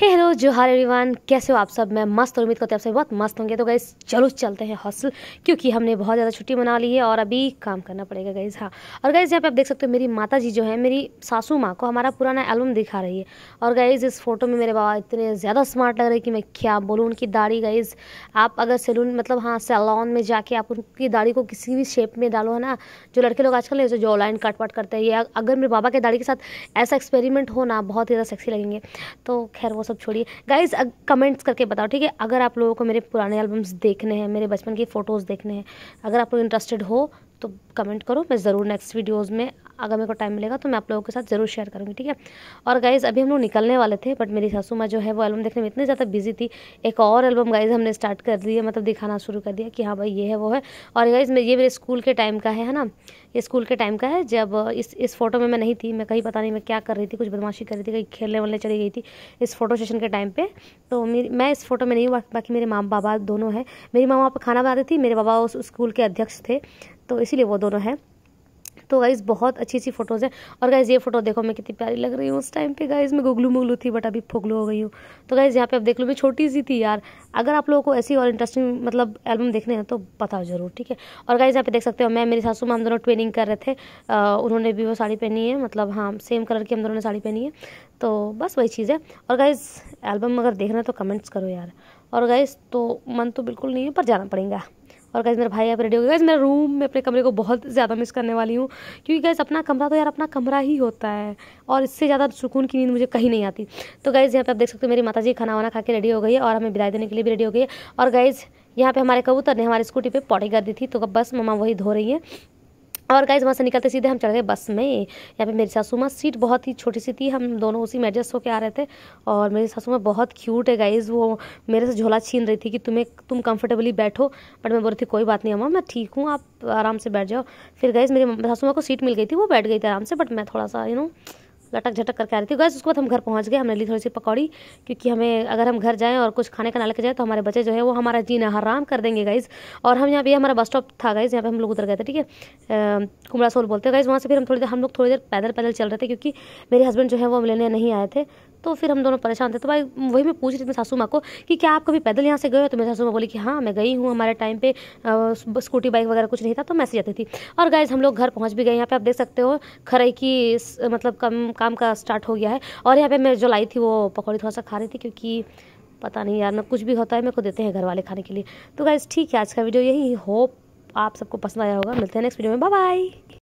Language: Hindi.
हे हेलो जोहार एवरीवन कैसे हो आप सब मैं मस्त उम्मीद करते हैं आप सब बहुत मस्त होंगे तो गई चलो चलते हैं हॉस्टल क्योंकि हमने बहुत ज़्यादा छुट्टी मना ली है और अभी काम करना पड़ेगा गईज़ हाँ और गईज यहाँ पे आप देख सकते हो मेरी माता जी जो है मेरी सासू माँ को हमारा पुराना एल्बम दिखा रही है और गईज़ इस फोटो में मेरे बाबा इतने ज़्यादा स्मार्ट लग रहे कि मैं क्या बोलूँ उनकी दाढ़ी गईज़ आप अगर सैलून मतलब हाँ सैलॉन में जाके आप उनकी दाढ़ी को किसी भी शेप में डालो है ना जो लड़के लोग आजकल जो लाइन कट वट करते हैं अगर मेरे बाबा के दाढ़ी के साथ ऐसा एक्सपेरिमेंट हो ना बहुत ही ज़्यादा सेक्सी लगेंगे तो खैर वो सब छोड़िए गाइज कमेंट्स करके बताओ ठीक है अगर आप लोगों को मेरे पुराने एल्बम्स देखने हैं मेरे बचपन की फ़ोटोज़ देखने हैं अगर आप लोग इंटरेस्टेड हो तो कमेंट करो मैं ज़रूर नेक्स्ट वीडियोज़ में अगर मेरे को टाइम मिलेगा तो मैं आप लोगों के साथ ज़रूर शेयर करूँगी ठीक है और गाइज़ अभी हम लोग निकलने वाले थे बट मेरी सासू माँ जो है वो एल्बम देखने में इतनी ज़्यादा बिजी थी एक और एल्बम गाइज़ हमने स्टार्ट कर दी मतलब दिखाना शुरू कर दिया कि हाँ भाई ये है वो है और गाइज़ ये मेरे स्कूल के टाइम का है ना ये स्कूल के टाइम का है जब इस इस फोटो में मैं नहीं थी मैं कहीं पता नहीं मैं क्या कर रही थी कुछ बदमाशी कर रही थी कहीं खेलने वालने चली गई थी इस फोटो सेशन के टाइम पे तो मेरी मैं इस फोटो में नहीं हुआ बाकी मेरे माँ बाबा दोनों हैं मेरी माँ वहाँ पर खाना बना रही थी मेरे बाबा उस स्कूल के अध्यक्ष थे तो इसीलिए वो दोनों हैं तो गाइज़ बहुत अच्छी अच्छी फ़ोटोज़ है और गाइज़ ये फोटो देखो मैं कितनी प्यारी लग रही हूँ उस टाइम पे गाइज़ मैं गुगलू मुगलू थी बट अभी फोगलू हो गई हूँ तो गाइज़ यहाँ पे आप देख लो मैं छोटी सी थी यार अगर आप लोगों को ऐसी और इंटरेस्टिंग मतलब एल्बम देखने हैं तो बताओ ज़रूर ठीक है और गाइज़ यहाँ पे देख सकते हो मैं मेरी सासू माँ हम दोनों ट्रेनिंग कर रहे थे उन्होंने भी वो साड़ी पहनी है मतलब हाँ सेम कलर की हम दोनों ने साड़ी पहनी है तो बस वही चीज़ है और गाइज़ एल्बम अगर देखना है तो कमेंट्स करो यार और गाइज़ तो मन तो बिल्कुल नहीं है पर जाना पड़ेगा और गैस मेरा भाई यहाँ पर रेडी हो गया गैस मैं रूम में अपने कमरे को बहुत ज़्यादा मिस करने वाली हूँ क्योंकि गैस अपना कमरा तो यार अपना कमरा ही होता है और इससे ज़्यादा सुकून की नींद मुझे कहीं नहीं आती तो गैस यहाँ पे आप देख सकते हो मेरी माता जी खाना वाना खा के रेडी हो गई है और हमें विदाई देने के लिए भी रेडी हो गई है और गैस यहाँ पे हमारे कबूतर ने हमारी स्कूटी पे पौटी कर दी थी तो बस मम्मा वही धो रही है और गाइज वहाँ से निकलते सीधे हम चढ़ गए बस में यहाँ पे मेरी सासू माँ सीट बहुत ही छोटी सी थी हम दोनों उसी में एडजस्ट होकर आ रहे थे और मेरी सासू माँ बहुत क्यूट है गाइज वो मेरे से झोला छीन रही थी कि तुम्हें तुम कंफर्टेबली बैठो बट मैं बोल रही थी कोई बात नहीं अम्मा मैं ठीक हूँ आप आराम से बैठ जाओ फिर गाइज मेरी सासू माँ को सीट मिल गई थी वो बैठ गई थी आराम से बट मैं थोड़ा सा यू नो लटक झटक करके आ रही थी गैस उसके बाद हम घर पहुंच गए हमने ली थोड़ी सी पकौड़ी क्योंकि हमें अगर हम घर जाएँ और कुछ खाने का ना लेके जाए तो हमारे बच्चे जो है वो हमारा जीना हराम कर देंगे गाइज और हम यहाँ पे हमारा बस स्टॉप था गाइज यहाँ पे हम लोग उधर गए थे ठीक है कुमड़ा सोल बोलते हैं गाइज वहाँ से फिर हम थोड़ी देर हम लोग थोड़ी देर पैदल पैदल चल रहे थे क्योंकि मेरे हस्बैंड जो है वो लेने नहीं आए थे तो फिर हम दोनों परेशान थे तो भाई वही मैं पूछ रही थी सासू माँ को कि क्या आप कभी पैदल यहाँ से गए हो तो मेरे सासू माँ बोली कि हाँ मैं गई हूँ हमारे टाइम पर स्कूटी बाइक वगैरह कुछ नहीं था तो मैं से जाती थी और गाइज हम लोग घर पहुँच भी गए यहाँ पर आप देख सकते हो खरई की मतलब कम काम का स्टार्ट हो गया है और यहाँ पर मैं जो लाई थी वो पकौड़ी थोड़ा सा खा रही थी क्योंकि पता नहीं यार ना कुछ भी होता है मेरे को देते हैं घर वाले खाने के लिए तो गाइज ठीक है आज का वीडियो यही होप आप सबको पसंद आया होगा मिलते हैं नेक्स्ट वीडियो में बाय बाय